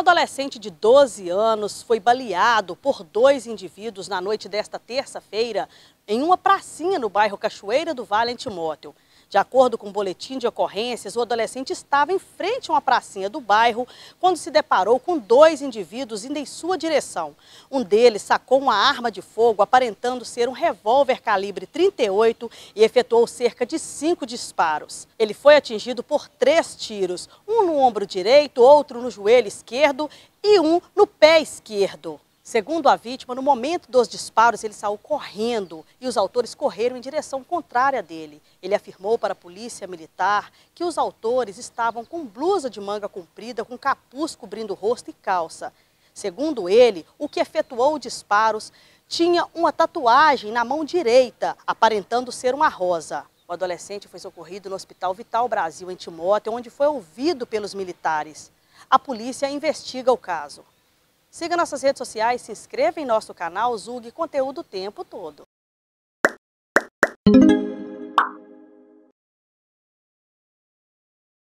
adolescente de 12 anos foi baleado por dois indivíduos na noite desta terça-feira em uma pracinha no bairro Cachoeira do Vale, em Timóteo. De acordo com o um boletim de ocorrências, o adolescente estava em frente a uma pracinha do bairro quando se deparou com dois indivíduos indo em sua direção. Um deles sacou uma arma de fogo aparentando ser um revólver calibre 38 e efetuou cerca de cinco disparos. Ele foi atingido por três tiros, um no ombro direito, outro no joelho esquerdo e um no pé esquerdo. Segundo a vítima, no momento dos disparos, ele saiu correndo e os autores correram em direção contrária dele. Ele afirmou para a polícia militar que os autores estavam com blusa de manga comprida, com capuz cobrindo o rosto e calça. Segundo ele, o que efetuou os disparos tinha uma tatuagem na mão direita, aparentando ser uma rosa. O adolescente foi socorrido no Hospital Vital Brasil, em Timóteo, onde foi ouvido pelos militares. A polícia investiga o caso. Siga nossas redes sociais, se inscreva em nosso canal, Zug conteúdo o tempo todo.